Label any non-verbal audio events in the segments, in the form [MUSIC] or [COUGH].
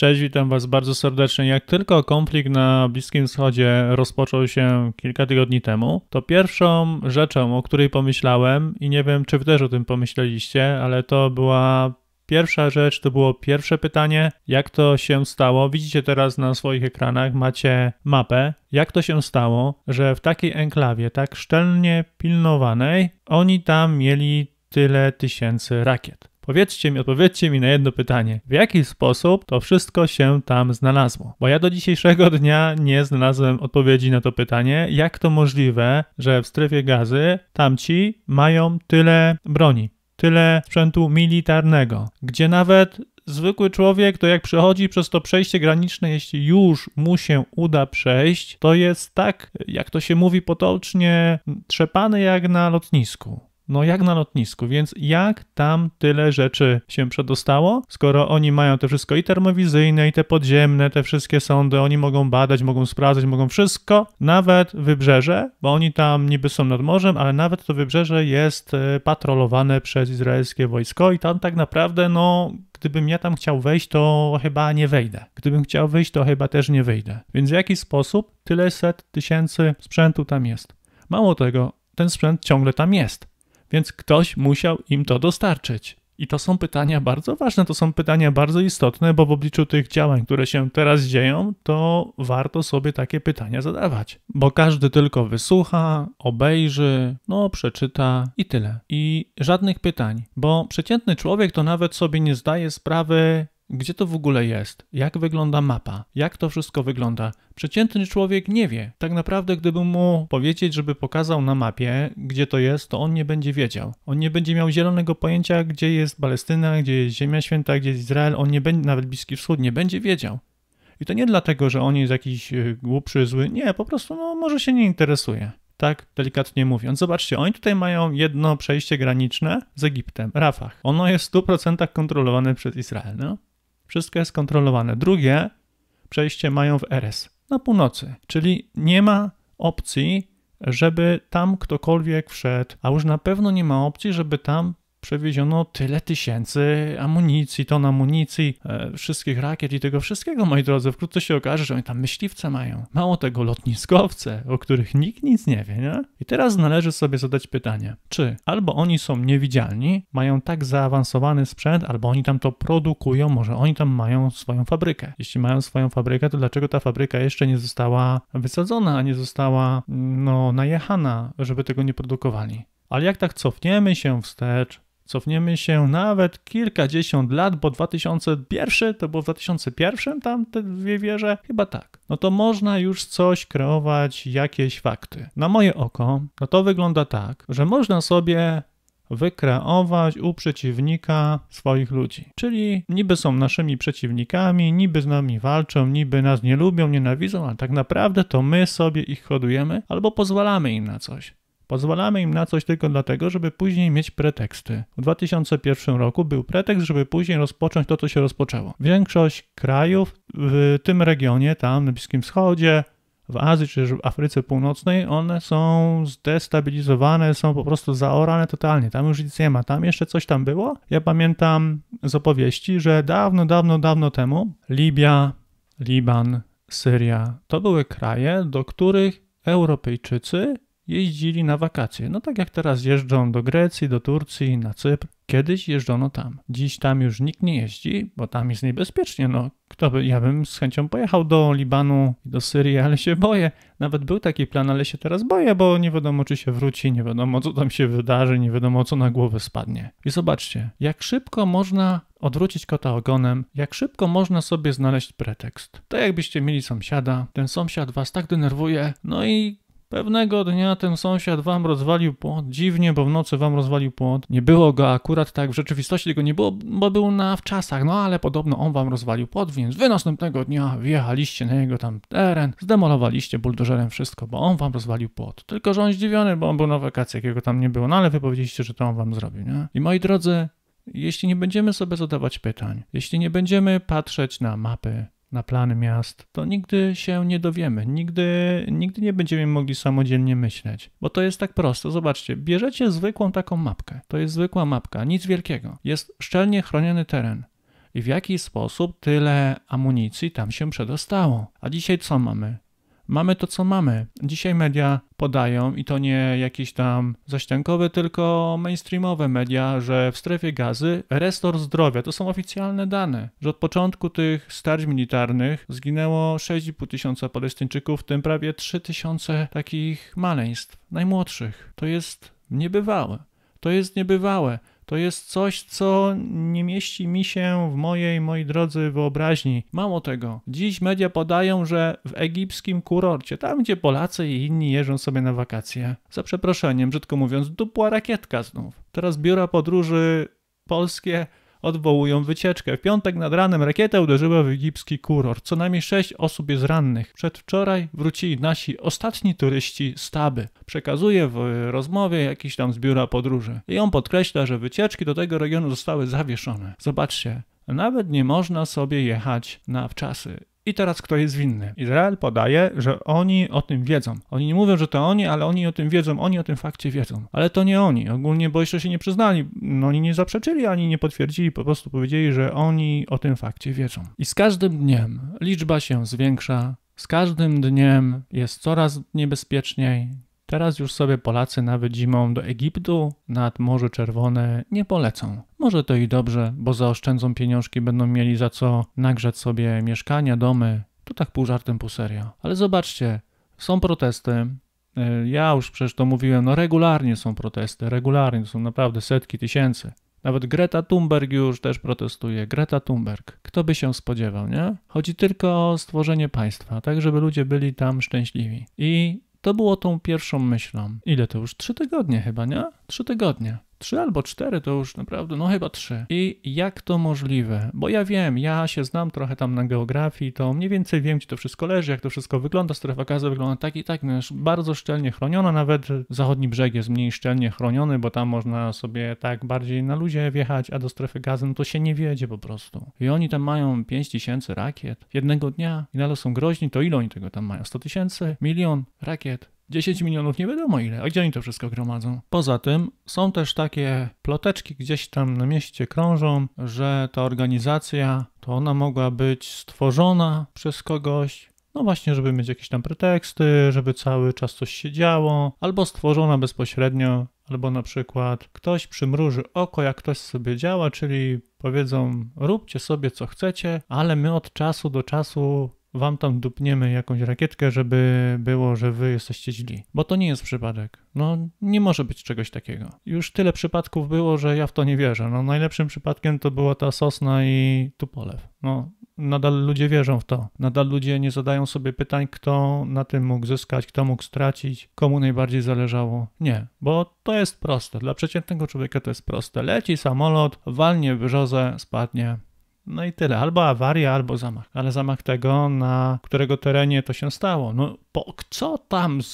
Cześć, witam Was bardzo serdecznie. Jak tylko konflikt na Bliskim Wschodzie rozpoczął się kilka tygodni temu, to pierwszą rzeczą, o której pomyślałem, i nie wiem, czy Wy też o tym pomyśleliście, ale to była Pierwsza rzecz to było pierwsze pytanie, jak to się stało. Widzicie teraz na swoich ekranach, macie mapę. Jak to się stało, że w takiej enklawie, tak szczelnie pilnowanej, oni tam mieli tyle tysięcy rakiet? Powiedzcie mi, odpowiedzcie mi na jedno pytanie. W jaki sposób to wszystko się tam znalazło? Bo ja do dzisiejszego [LAUGHS] dnia nie znalazłem odpowiedzi na to pytanie, jak to możliwe, że w strefie gazy tamci mają tyle broni, tyle sprzętu militarnego, gdzie nawet zwykły człowiek, to jak przechodzi przez to przejście graniczne, jeśli już mu się uda przejść, to jest tak, jak to się mówi potocznie, trzepany jak na lotnisku. No jak na lotnisku, więc jak tam tyle rzeczy się przedostało, skoro oni mają to wszystko i termowizyjne, i te podziemne, te wszystkie sądy, oni mogą badać, mogą sprawdzać, mogą wszystko, nawet wybrzeże, bo oni tam niby są nad morzem, ale nawet to wybrzeże jest e, patrolowane przez izraelskie wojsko i tam tak naprawdę, no gdybym ja tam chciał wejść, to chyba nie wejdę. Gdybym chciał wyjść, to chyba też nie wyjdę. Więc w jaki sposób tyle set tysięcy sprzętu tam jest? Mało tego, ten sprzęt ciągle tam jest więc ktoś musiał im to dostarczyć. I to są pytania bardzo ważne, to są pytania bardzo istotne, bo w obliczu tych działań, które się teraz dzieją, to warto sobie takie pytania zadawać. Bo każdy tylko wysłucha, obejrzy, no przeczyta i tyle. I żadnych pytań, bo przeciętny człowiek to nawet sobie nie zdaje sprawy, gdzie to w ogóle jest? Jak wygląda mapa? Jak to wszystko wygląda? Przeciętny człowiek nie wie. Tak naprawdę, gdyby mu powiedzieć, żeby pokazał na mapie, gdzie to jest, to on nie będzie wiedział. On nie będzie miał zielonego pojęcia, gdzie jest Palestyna, gdzie jest Ziemia Święta, gdzie jest Izrael. On nie będzie, nawet Bliski Wschód, nie będzie wiedział. I to nie dlatego, że on jest jakiś e, głupszy, zły. Nie, po prostu, no, może się nie interesuje. Tak delikatnie mówiąc. Zobaczcie, oni tutaj mają jedno przejście graniczne z Egiptem, Rafah. Ono jest w 100% kontrolowane przez Izrael. No? Wszystko jest kontrolowane. Drugie przejście mają w RS na północy, czyli nie ma opcji, żeby tam ktokolwiek wszedł, a już na pewno nie ma opcji, żeby tam przewieziono tyle tysięcy amunicji, ton amunicji, e, wszystkich rakiet i tego wszystkiego, moi drodzy. Wkrótce się okaże, że oni tam myśliwce mają. Mało tego, lotniskowce, o których nikt nic nie wie, nie? I teraz należy sobie zadać pytanie, czy albo oni są niewidzialni, mają tak zaawansowany sprzęt, albo oni tam to produkują, może oni tam mają swoją fabrykę. Jeśli mają swoją fabrykę, to dlaczego ta fabryka jeszcze nie została wysadzona, a nie została, mm, no, najechana, żeby tego nie produkowali? Ale jak tak cofniemy się wstecz, Cofniemy się nawet kilkadziesiąt lat, bo 2001 to było w 2001 tam te dwie wieże? Chyba tak. No to można już coś kreować, jakieś fakty. Na moje oko, no to wygląda tak, że można sobie wykreować u przeciwnika swoich ludzi. Czyli niby są naszymi przeciwnikami, niby z nami walczą, niby nas nie lubią, nienawidzą, ale tak naprawdę to my sobie ich hodujemy albo pozwalamy im na coś. Pozwalamy im na coś tylko dlatego, żeby później mieć preteksty. W 2001 roku był pretekst, żeby później rozpocząć to, co się rozpoczęło. Większość krajów w tym regionie, tam na Bliskim Wschodzie, w Azji czy w Afryce Północnej, one są zdestabilizowane, są po prostu zaorane totalnie. Tam już nic nie ma. Tam jeszcze coś tam było. Ja pamiętam z opowieści, że dawno, dawno, dawno temu Libia, Liban, Syria to były kraje, do których Europejczycy jeździli na wakacje. No tak jak teraz jeżdżą do Grecji, do Turcji, na Cypr. Kiedyś jeżdżono tam. Dziś tam już nikt nie jeździ, bo tam jest niebezpiecznie. No, kto by, ja bym z chęcią pojechał do Libanu, do Syrii, ale się boję. Nawet był taki plan, ale się teraz boję, bo nie wiadomo, czy się wróci, nie wiadomo, co tam się wydarzy, nie wiadomo, co na głowę spadnie. I zobaczcie, jak szybko można odwrócić kota ogonem, jak szybko można sobie znaleźć pretekst. To jakbyście mieli sąsiada, ten sąsiad was tak denerwuje, no i Pewnego dnia ten sąsiad wam rozwalił płot. Dziwnie, bo w nocy wam rozwalił płot. Nie było go akurat tak w rzeczywistości, tego nie było, bo był na wczasach. No ale podobno on wam rozwalił płot, więc wy następnego dnia wjechaliście na jego tam teren, zdemolowaliście buldożerem wszystko, bo on wam rozwalił płot. Tylko, że on zdziwiony, bo on był na wakacjach, jakiego tam nie było. No ale wy powiedzieliście, że to on wam zrobił, nie? I moi drodzy, jeśli nie będziemy sobie zadawać pytań, jeśli nie będziemy patrzeć na mapy, na plany miast, to nigdy się nie dowiemy, nigdy, nigdy nie będziemy mogli samodzielnie myśleć, bo to jest tak proste. Zobaczcie, bierzecie zwykłą taką mapkę, to jest zwykła mapka, nic wielkiego, jest szczelnie chroniony teren. I w jaki sposób tyle amunicji tam się przedostało? A dzisiaj co mamy? mamy to, co mamy. Dzisiaj media podają i to nie jakieś tam zaściankowe, tylko mainstreamowe media, że w strefie gazy restor zdrowia to są oficjalne dane, że od początku tych starć militarnych zginęło 6,5 tysiąca Palestyńczyków, w tym prawie 3 tysiące takich maleństw, najmłodszych. To jest niebywałe. To jest niebywałe to jest coś, co nie mieści mi się w mojej, moi drodzy, wyobraźni. Mało tego, dziś media podają, że w egipskim kurorcie, tam gdzie Polacy i inni jeżdżą sobie na wakacje, za przeproszeniem, brzydko mówiąc, dupła rakietka znów. Teraz biura podróży polskie odwołują wycieczkę. W piątek nad ranem rakieta uderzyła w egipski kuror. Co najmniej sześć osób jest rannych. Przedwczoraj wrócili nasi ostatni turyści z Taby. Przekazuje w rozmowie jakiś tam z biura podróży. I on podkreśla, że wycieczki do tego regionu zostały zawieszone. Zobaczcie, nawet nie można sobie jechać na wczasy. I teraz kto jest winny? Izrael podaje, że oni o tym wiedzą. Oni nie mówią, że to oni, ale oni o tym wiedzą, oni o tym fakcie wiedzą. Ale to nie oni, ogólnie, bo jeszcze się nie przyznali. No, oni nie zaprzeczyli ani nie potwierdzili, po prostu powiedzieli, że oni o tym fakcie wiedzą. I z każdym dniem liczba się zwiększa, z każdym dniem jest coraz niebezpieczniej, Teraz już sobie Polacy nawet zimą do Egiptu nad Morze Czerwone nie polecą. Może to i dobrze, bo zaoszczędzą pieniążki, będą mieli za co nagrzać sobie mieszkania, domy. To tak pół żartem, pół serio. Ale zobaczcie, są protesty. E, ja już przecież to mówiłem, no regularnie są protesty, regularnie, to są naprawdę setki tysięcy. Nawet Greta Thunberg już też protestuje. Greta Thunberg. Kto by się spodziewał, nie? Chodzi tylko o stworzenie państwa, tak żeby ludzie byli tam szczęśliwi. I to było tą pierwszą myślą. Ile to już? Trzy tygodnie chyba, nie? trzy tygodnie. Trzy albo cztery to już naprawdę, no chyba trzy. I jak to możliwe? Bo ja wiem, ja się znam trochę tam na geografii, to mniej więcej wiem, gdzie to wszystko leży, jak to wszystko wygląda. Strefa gazy wygląda tak i tak, jest bardzo szczelnie chroniona, nawet zachodni brzeg jest mniej szczelnie chroniony, bo tam można sobie tak bardziej na luzie wjechać, a do strefy gazy no to się nie wiedzie po prostu. I oni tam mają 5 tysięcy rakiet jednego dnia i nadal są groźni, to ile oni tego tam mają? 100 tysięcy? Milion rakiet? 10 milionów nie wiadomo ile, a gdzie oni to wszystko gromadzą? Poza tym są też takie ploteczki gdzieś tam na mieście krążą, że ta organizacja to ona mogła być stworzona przez kogoś, no właśnie, żeby mieć jakieś tam preteksty, żeby cały czas coś się działo, albo stworzona bezpośrednio, albo na przykład ktoś przymruży oko, jak ktoś sobie działa, czyli powiedzą róbcie sobie co chcecie, ale my od czasu do czasu wam tam dupniemy jakąś rakietkę, żeby było, że wy jesteście źli. Bo to nie jest przypadek. No, nie może być czegoś takiego. Już tyle przypadków było, że ja w to nie wierzę. No, najlepszym przypadkiem to była ta Sosna i Tupolew. No, nadal ludzie wierzą w to. Nadal ludzie nie zadają sobie pytań, kto na tym mógł zyskać, kto mógł stracić, komu najbardziej zależało. Nie, bo to jest proste. Dla przeciętnego człowieka to jest proste. Leci samolot, walnie brzozę, spadnie. No i tyle. Albo awaria, albo zamach. Ale zamach tego, na którego terenie to się stało. No po, co tam z,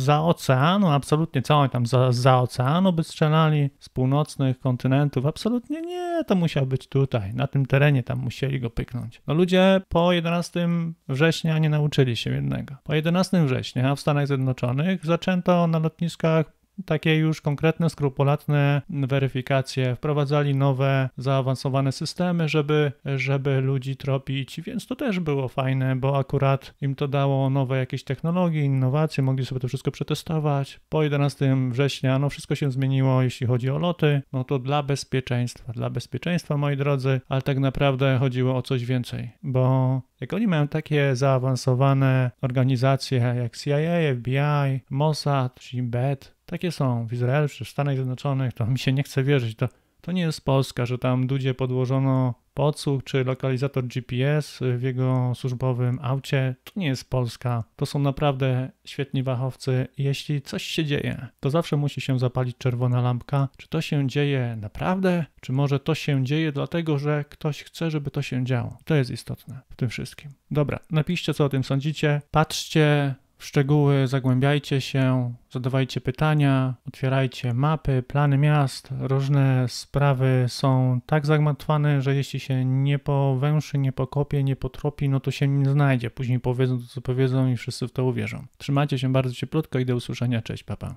za oceanu? Absolutnie całą tam za, za oceanu by strzelali z północnych kontynentów? Absolutnie nie. To musiał być tutaj, na tym terenie tam musieli go pyknąć. No ludzie po 11 września nie nauczyli się jednego. Po 11 września w Stanach Zjednoczonych zaczęto na lotniskach takie już konkretne, skrupulatne weryfikacje. Wprowadzali nowe, zaawansowane systemy, żeby, żeby ludzi tropić, więc to też było fajne, bo akurat im to dało nowe jakieś technologie, innowacje, mogli sobie to wszystko przetestować. Po 11 września, no wszystko się zmieniło, jeśli chodzi o loty, no to dla bezpieczeństwa, dla bezpieczeństwa, moi drodzy, ale tak naprawdę chodziło o coś więcej, bo jak oni mają takie zaawansowane organizacje jak CIA, FBI, Mossad, czy Bet, takie są w Izraelu czy w Stanach Zjednoczonych, to mi się nie chce wierzyć. To, to nie jest Polska, że tam Dudzie podłożono podsłuch czy lokalizator GPS w jego służbowym aucie. To nie jest Polska. To są naprawdę świetni wachowcy. Jeśli coś się dzieje, to zawsze musi się zapalić czerwona lampka. Czy to się dzieje naprawdę? Czy może to się dzieje dlatego, że ktoś chce, żeby to się działo? To jest istotne w tym wszystkim. Dobra, napiszcie co o tym sądzicie. Patrzcie w szczegóły zagłębiajcie się, zadawajcie pytania, otwierajcie mapy, plany miast. Różne sprawy są tak zagmatwane, że jeśli się nie powęszy, nie pokopie, nie potropi, no to się nie znajdzie. Później powiedzą to, co powiedzą i wszyscy w to uwierzą. Trzymajcie się bardzo cieplutko i do usłyszenia. Cześć, papa.